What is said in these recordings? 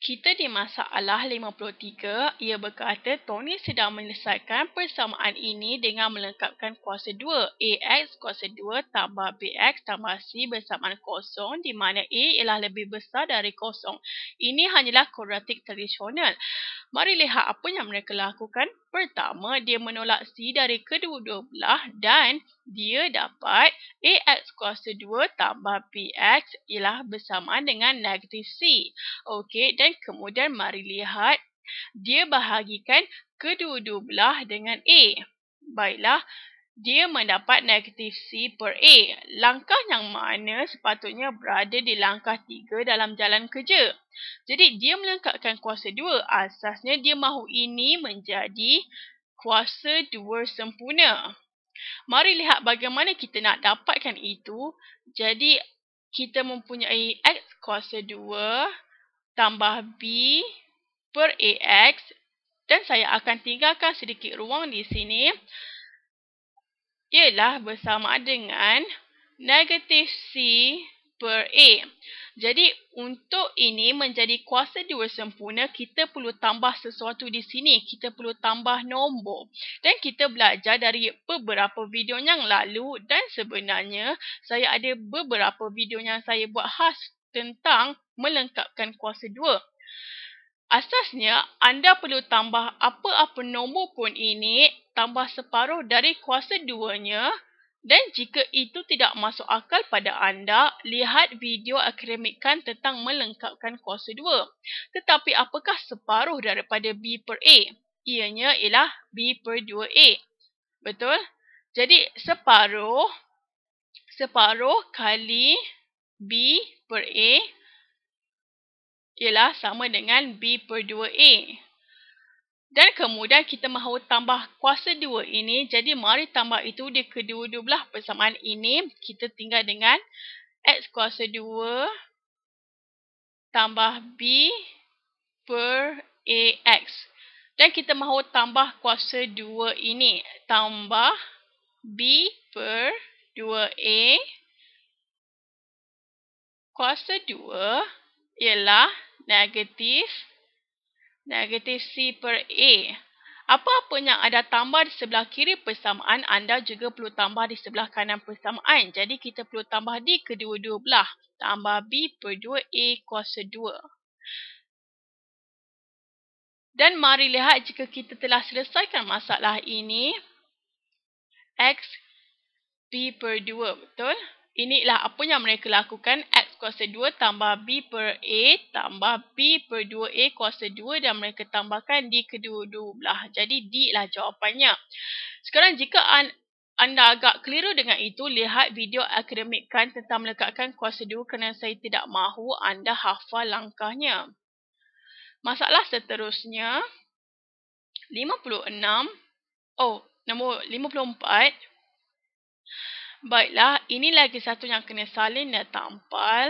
Kita di masalah 53, ia berkata Tony sedang menyelesaikan persamaan ini dengan melengkapkan kuasa 2. AX kuasa 2 tambah BX tambah C bersamaan kosong di mana A ialah lebih besar dari kosong. Ini hanyalah kuadratik tradisional. Mari lihat apa yang mereka lakukan. Pertama, dia menolak C dari kedua-dua belah dan dia dapat AX kuasa 2 tambah BX ialah bersamaan dengan negatif C. Okey, dan kemudian mari lihat dia bahagikan kedua-dua belah dengan A. Baiklah, dia mendapat negatif C per A. Langkah yang mana sepatutnya berada di langkah 3 dalam jalan kerja. Jadi dia melengkapkan kuasa 2. Asasnya dia mahu ini menjadi kuasa 2 sempurna. Mari lihat bagaimana kita nak dapatkan itu. Jadi kita mempunyai X kuasa 2 tambah B per AX. Dan saya akan tinggalkan sedikit ruang di sini ialah bersama dengan negatif C per A. Jadi untuk ini menjadi kuasa dua sempurna, kita perlu tambah sesuatu di sini. Kita perlu tambah nombor. Dan kita belajar dari beberapa video yang lalu dan sebenarnya saya ada beberapa video yang saya buat khas tentang melengkapkan kuasa dua. Asasnya, anda perlu tambah apa-apa nombor pun ini, tambah separuh dari kuasa duanya dan jika itu tidak masuk akal pada anda, lihat video akademikan tentang melengkapkan kuasa dua. Tetapi apakah separuh daripada B per A? Ianya ialah B per 2A. Betul? Jadi, separuh separuh kali B per A ialah sama dengan B per 2A. Dan kemudian kita mahu tambah kuasa 2 ini. Jadi mari tambah itu di kedua-dua belah persamaan ini. Kita tinggal dengan X kuasa 2 tambah B per AX. Dan kita mahu tambah kuasa 2 ini. Tambah B per 2A kuasa 2 ialah negatif negatif C per A. Apa-apa yang ada tambah di sebelah kiri persamaan, anda juga perlu tambah di sebelah kanan persamaan. Jadi, kita perlu tambah di kedua-dua belah. Tambah B per 2A kuasa 2. Dan mari lihat jika kita telah selesaikan masalah ini. X B per 2, betul? Inilah apa yang mereka lakukan. X kuasa 2 tambah B per A tambah B per 2A kuasa 2 dan mereka tambahkan di kedua-dua belah. Jadi D lah jawapannya. Sekarang jika an anda agak keliru dengan itu, lihat video akademikkan tentang melekatkan kuasa 2 kerana saya tidak mahu anda hafal langkahnya. Masalah seterusnya, 56, oh, nombor 54. Baiklah, ini lagi satu yang kena salin dan tampal.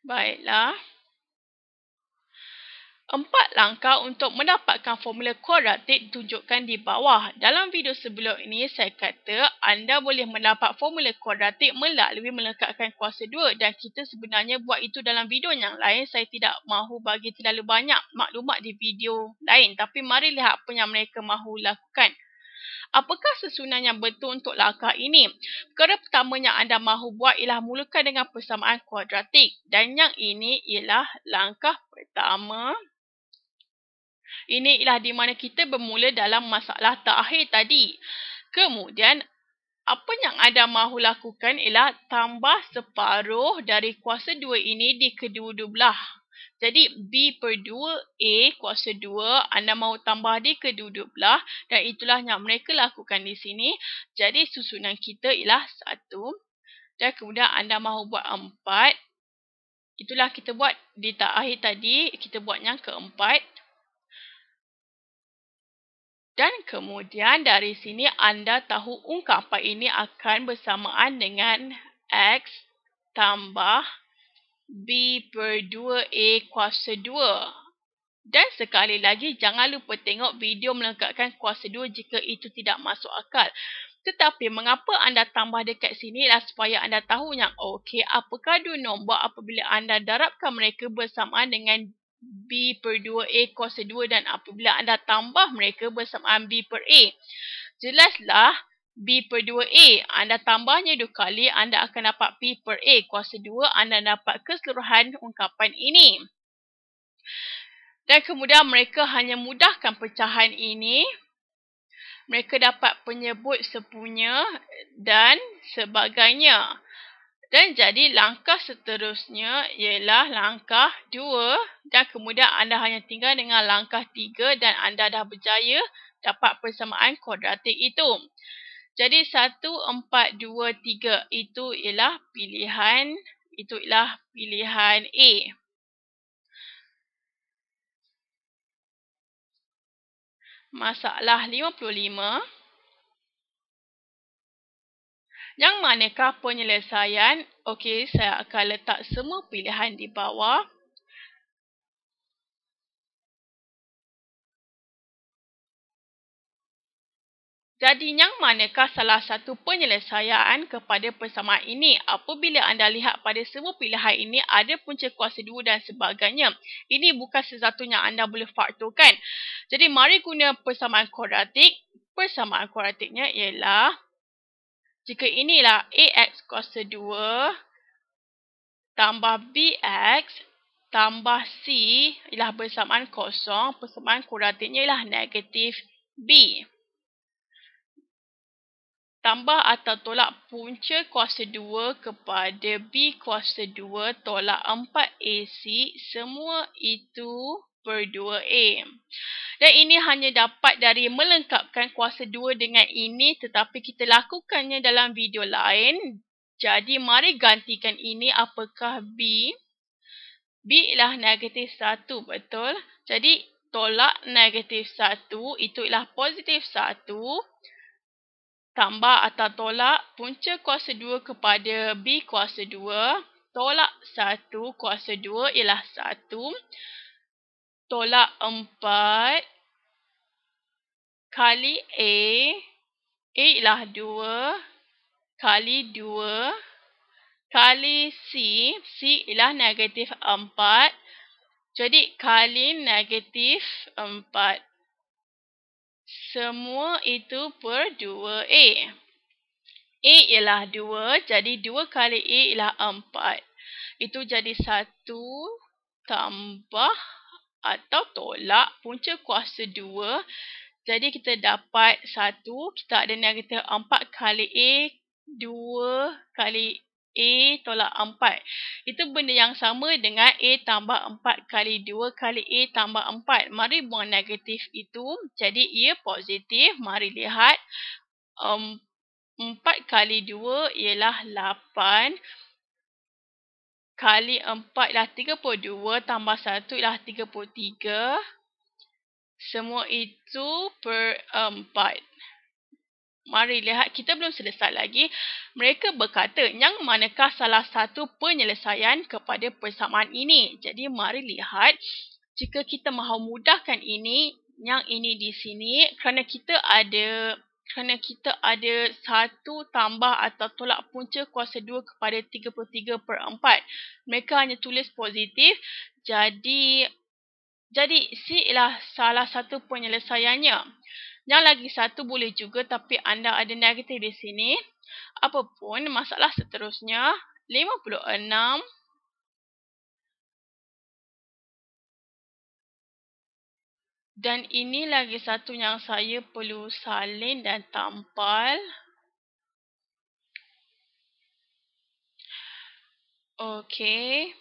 Baiklah. Empat langkah untuk mendapatkan formula kuadratik tunjukkan di bawah. Dalam video sebelum ini, saya kata anda boleh mendapat formula kuadratik melalui melekatkan kuasa 2 dan kita sebenarnya buat itu dalam video yang lain. Saya tidak mahu bagi terlalu banyak maklumat di video lain tapi mari lihat apa yang mereka mahu lakukan. Apakah sesunan yang betul untuk langkah ini? Perkara pertama yang anda mahu buat ialah mulakan dengan persamaan kuadratik dan yang ini ialah langkah pertama. Ini ialah di mana kita bermula dalam masalah terakhir tadi. Kemudian, apa yang ada mahu lakukan ialah tambah separuh dari kuasa 2 ini di kedua-dua belah. Jadi, B per 2, A kuasa 2, anda mahu tambah di kedua-dua belah dan itulah yang mereka lakukan di sini. Jadi, susunan kita ialah 1 dan kemudian anda mahu buat 4. Itulah kita buat di tak akhir tadi, kita buat yang keempat. Dan kemudian dari sini anda tahu ungkapan ini akan bersamaan dengan X tambah B per 2A kuasa 2. Dan sekali lagi jangan lupa tengok video melengkapkan kuasa 2 jika itu tidak masuk akal. Tetapi mengapa anda tambah dekat sini lah supaya anda tahu yang okey apakah dua nombor apabila anda darabkan mereka bersamaan dengan B per 2A kuasa 2 dan apabila anda tambah mereka bersamaan B per A. Jelaslah B per 2A. Anda tambahnya dua kali, anda akan dapat B per A kuasa 2. Anda dapat keseluruhan ungkapan ini. Dan kemudian mereka hanya mudahkan pecahan ini. Mereka dapat penyebut sepunya dan sebagainya. Dan jadi langkah seterusnya ialah langkah 2 dan kemudian anda hanya tinggal dengan langkah 3 dan anda dah berjaya dapat persamaan kuadratik itu. Jadi 1 4 2 3 itu ialah pilihan itu ialah pilihan A. Masalah 55 yang manakah penyelesaian? Okey, saya akan letak semua pilihan di bawah. Jadi, yang manakah salah satu penyelesaian kepada persamaan ini? Apabila anda lihat pada semua pilihan ini, ada punca kuasa 2 dan sebagainya. Ini bukan sesuatu yang anda boleh faktorkan. Jadi, mari guna persamaan kuadratik. Persamaan kuadratiknya ialah... Jika inilah AX kuasa 2 tambah BX tambah C ialah persamaan kosong, persamaan kuratiknya ialah negatif B. Tambah atau tolak punca kuasa 2 kepada B kuasa 2 tolak 4AC, semua itu per 2A. Dan ini hanya dapat dari melengkapkan kuasa 2 dengan ini tetapi kita lakukannya dalam video lain. Jadi mari gantikan ini apakah B. B ialah negatif 1 betul. Jadi tolak negatif 1 itu ialah positif 1 tambah atau tolak punca kuasa 2 kepada B kuasa 2. Tolak 1 kuasa 2 ialah 1 tolak 4 kali A. A ialah 2 kali 2 kali C. C ialah negatif 4. Jadi kali negatif 4. Semua itu per 2A. A ialah 2. Jadi 2 kali A ialah 4. Itu jadi 1 tambah atau tolak punca kuasa 2. Jadi kita dapat 1, kita ada nilai kita 4 kali A, 2 kali A tolak 4. Itu benda yang sama dengan A tambah 4 kali 2 kali A tambah 4. Mari buang negatif itu. Jadi ia positif. Mari lihat. Um, 4 kali 2 ialah 8. 8 kali 4 ialah 32 tambah 1 ialah 33. Semua itu per 4. Mari lihat, kita belum selesai lagi. Mereka berkata, yang manakah salah satu penyelesaian kepada persamaan ini? Jadi, mari lihat. Jika kita mahu mudahkan ini, yang ini di sini, kerana kita ada kerana kita ada 1 tambah atau tolak punca kuasa 2 kepada 33 per 4. Mereka hanya tulis positif. Jadi, jadi C ialah salah satu penyelesaiannya. Yang lagi satu boleh juga tapi anda ada negatif di sini. Apapun, masalah seterusnya 56 Dan ini lagi satu yang saya perlu salin dan tampal. Okey.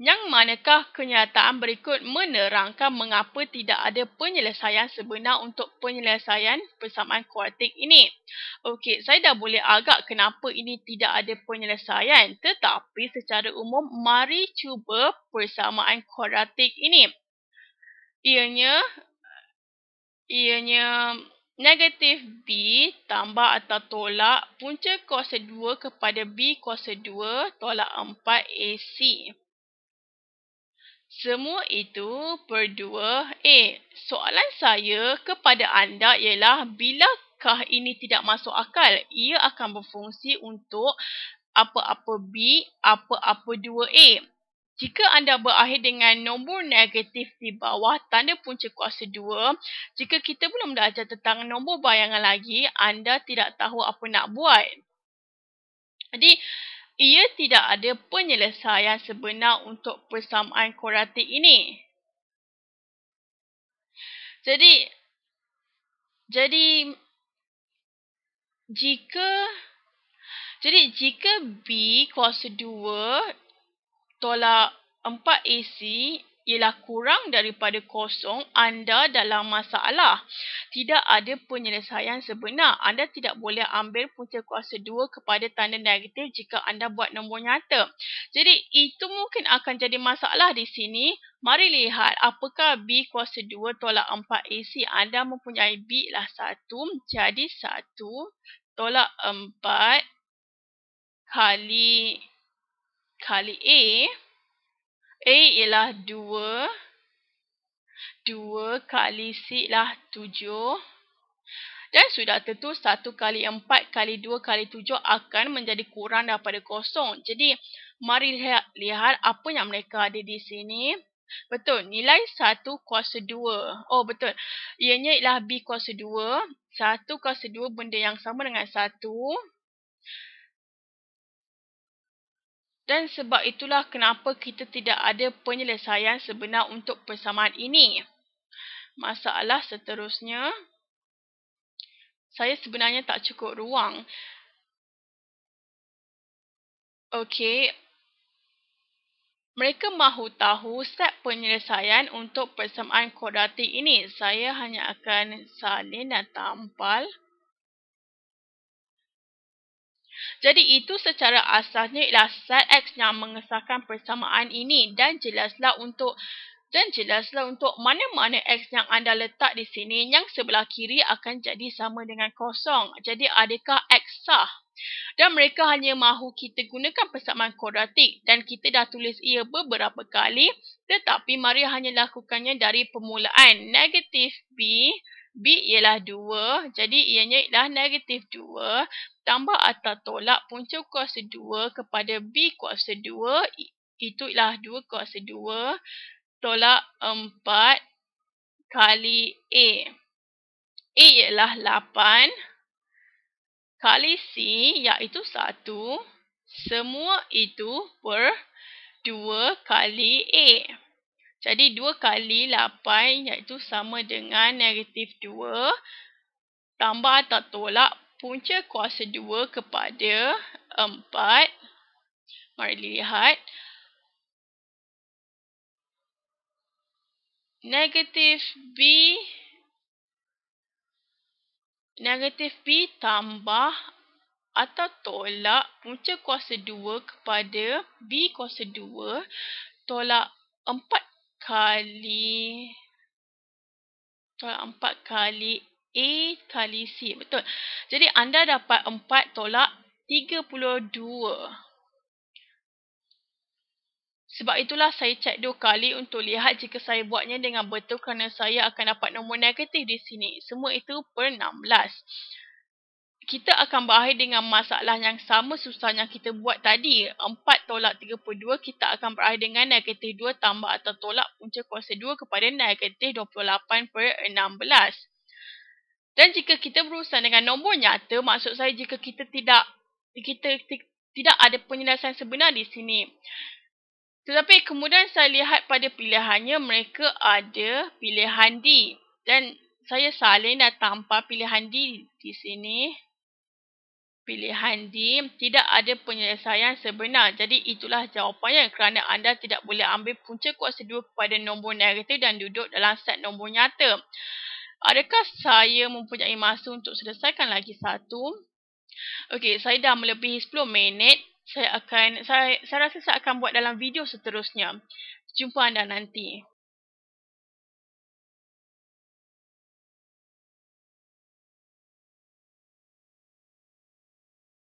Yang manakah kenyataan berikut menerangkan mengapa tidak ada penyelesaian sebenar untuk penyelesaian persamaan kuartik ini? Okey, saya dah boleh agak kenapa ini tidak ada penyelesaian. Tetapi secara umum, mari cuba persamaan kuartik ini ianya ianya negatif B tambah atau tolak punca kuasa 2 kepada B kuasa 2 tolak 4 AC. Semua itu per 2 A. Soalan saya kepada anda ialah bilakah ini tidak masuk akal? Ia akan berfungsi untuk apa-apa B, apa-apa 2 A. Jika anda berakhir dengan nombor negatif di bawah tanda punca kuasa 2, jika kita belum belajar tentang nombor bayangan lagi, anda tidak tahu apa nak buat. Jadi, ia tidak ada penyelesaian sebenar untuk persamaan kuratik ini. Jadi, jadi jika jadi jika B kuasa tolak 4 AC ialah kurang daripada kosong anda dalam masalah. Tidak ada penyelesaian sebenar. Anda tidak boleh ambil punca kuasa 2 kepada tanda negatif jika anda buat nombor nyata. Jadi itu mungkin akan jadi masalah di sini. Mari lihat apakah B kuasa 2 tolak 4 AC. Anda mempunyai B lah 1 jadi 1 tolak 4 kali kali A. A ialah 2. 2 kali C ialah 7. Dan sudah tentu 1 kali 4 kali 2 kali 7 akan menjadi kurang daripada kosong. Jadi, mari lihat, lihat apa yang mereka ada di sini. Betul, nilai 1 kuasa 2. Oh, betul. Ianya ialah B kuasa 2. 1 kuasa 2 benda yang sama dengan 1. Dan sebab itulah kenapa kita tidak ada penyelesaian sebenar untuk persamaan ini. Masalah seterusnya, saya sebenarnya tak cukup ruang. Okey. Mereka mahu tahu set penyelesaian untuk persamaan kuadratik ini. Saya hanya akan salin dan tampal. Jadi itu secara asasnya ialah set X yang mengesahkan persamaan ini dan jelaslah untuk dan jelaslah untuk mana-mana X yang anda letak di sini yang sebelah kiri akan jadi sama dengan kosong. Jadi adakah X sah? Dan mereka hanya mahu kita gunakan persamaan kuadratik dan kita dah tulis ia beberapa kali tetapi mari hanya lakukannya dari permulaan. Negatif B B ialah 2. Jadi ianya ialah negatif 2 tambah atau tolak punca kuasa 2 kepada B kuasa 2. Itu ialah 2 kuasa 2 tolak 4 kali A. A ialah 8 kali C iaitu 1. Semua itu per 2 kali A. Jadi 2 kali 8 iaitu sama dengan negatif 2 tambah atau tolak punca kuasa 2 kepada 4. Mari lihat. Negatif B. Negatif B tambah atau tolak punca kuasa 2 kepada B kuasa 2 tolak 4 kali tolak empat kali A kali C. Betul. Jadi anda dapat 4 tolak 32. Sebab itulah saya cek dua kali untuk lihat jika saya buatnya dengan betul kerana saya akan dapat nombor negatif di sini. Semua itu per 16. 16 kita akan berakhir dengan masalah yang sama susah yang kita buat tadi. 4 tolak 32 kita akan berakhir dengan negatif 2 tambah atau tolak punca kuasa 2 kepada negatif 28 per 16. Dan jika kita berurusan dengan nombor nyata, maksud saya jika kita tidak kita tidak ada penyelesaian sebenar di sini. Tetapi kemudian saya lihat pada pilihannya mereka ada pilihan D. Dan saya salin dan tampar pilihan D di sini pilihan D tidak ada penyelesaian sebenar. Jadi itulah jawapannya kerana anda tidak boleh ambil punca kuasa 2 kepada nombor negatif dan duduk dalam set nombor nyata. Adakah saya mempunyai masa untuk selesaikan lagi satu? Okey, saya dah melebihi 10 minit. Saya akan saya saya rasa saya akan buat dalam video seterusnya. Jumpa anda nanti.